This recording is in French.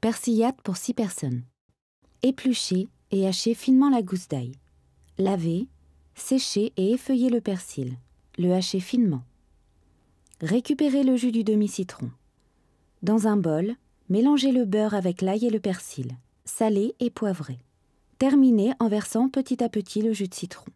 Persillade pour 6 personnes. Épluchez et hachez finement la gousse d'ail. Lavez, séchez et effeuillez le persil. Le hachez finement. Récupérez le jus du demi-citron. Dans un bol, mélangez le beurre avec l'ail et le persil. salé et poivrez. Terminez en versant petit à petit le jus de citron.